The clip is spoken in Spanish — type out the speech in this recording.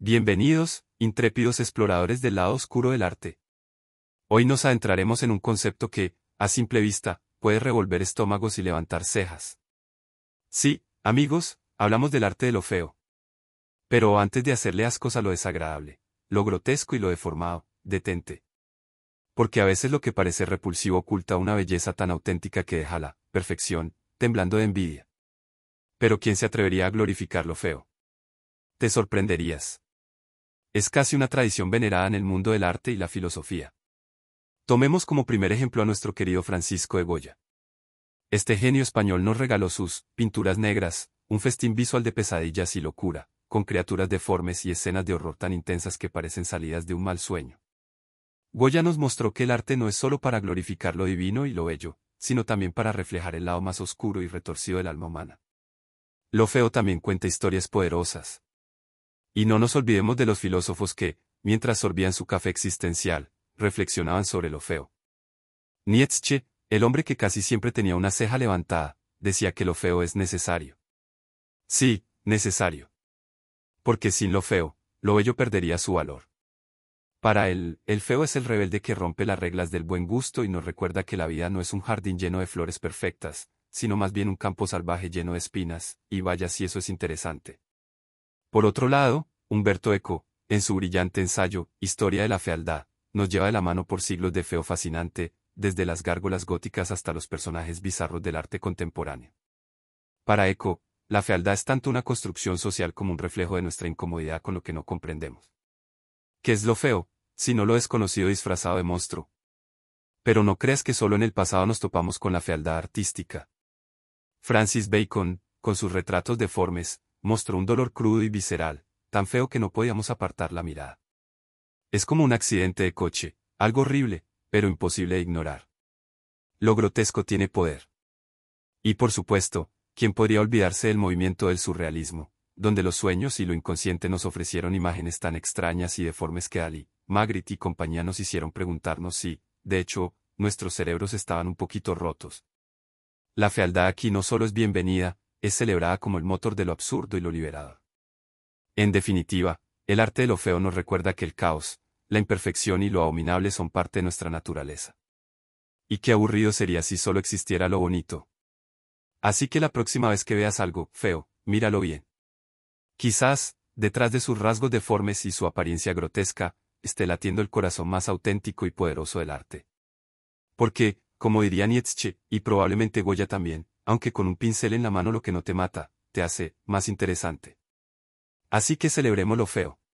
Bienvenidos, intrépidos exploradores del lado oscuro del arte. Hoy nos adentraremos en un concepto que, a simple vista, puede revolver estómagos y levantar cejas. Sí, amigos, hablamos del arte de lo feo. Pero antes de hacerle ascos a lo desagradable, lo grotesco y lo deformado, detente. Porque a veces lo que parece repulsivo oculta una belleza tan auténtica que deja la perfección, temblando de envidia. Pero ¿quién se atrevería a glorificar lo feo? Te sorprenderías. Es casi una tradición venerada en el mundo del arte y la filosofía. Tomemos como primer ejemplo a nuestro querido Francisco de Goya. Este genio español nos regaló sus pinturas negras, un festín visual de pesadillas y locura, con criaturas deformes y escenas de horror tan intensas que parecen salidas de un mal sueño. Goya nos mostró que el arte no es solo para glorificar lo divino y lo bello, sino también para reflejar el lado más oscuro y retorcido del alma humana. Lo feo también cuenta historias poderosas, y no nos olvidemos de los filósofos que, mientras sorbían su café existencial, reflexionaban sobre lo feo. Nietzsche, el hombre que casi siempre tenía una ceja levantada, decía que lo feo es necesario. Sí, necesario. Porque sin lo feo, lo bello perdería su valor. Para él, el feo es el rebelde que rompe las reglas del buen gusto y nos recuerda que la vida no es un jardín lleno de flores perfectas, sino más bien un campo salvaje lleno de espinas, y vaya si eso es interesante. Por otro lado, Humberto Eco, en su brillante ensayo, Historia de la Fealdad, nos lleva de la mano por siglos de feo fascinante, desde las gárgolas góticas hasta los personajes bizarros del arte contemporáneo. Para Eco, la fealdad es tanto una construcción social como un reflejo de nuestra incomodidad con lo que no comprendemos. ¿Qué es lo feo, si no lo desconocido disfrazado de monstruo? Pero no creas que solo en el pasado nos topamos con la fealdad artística. Francis Bacon, con sus retratos deformes, mostró un dolor crudo y visceral, tan feo que no podíamos apartar la mirada. Es como un accidente de coche, algo horrible, pero imposible de ignorar. Lo grotesco tiene poder. Y por supuesto, ¿quién podría olvidarse del movimiento del surrealismo, donde los sueños y lo inconsciente nos ofrecieron imágenes tan extrañas y deformes que Ali, Magritte y compañía nos hicieron preguntarnos si, de hecho, nuestros cerebros estaban un poquito rotos. La fealdad aquí no solo es bienvenida, es celebrada como el motor de lo absurdo y lo liberado. En definitiva, el arte de lo feo nos recuerda que el caos, la imperfección y lo abominable son parte de nuestra naturaleza. Y qué aburrido sería si solo existiera lo bonito. Así que la próxima vez que veas algo feo, míralo bien. Quizás, detrás de sus rasgos deformes y su apariencia grotesca, esté latiendo el corazón más auténtico y poderoso del arte. Porque, como diría Nietzsche, y probablemente Goya también, aunque con un pincel en la mano lo que no te mata, te hace más interesante. Así que celebremos lo feo.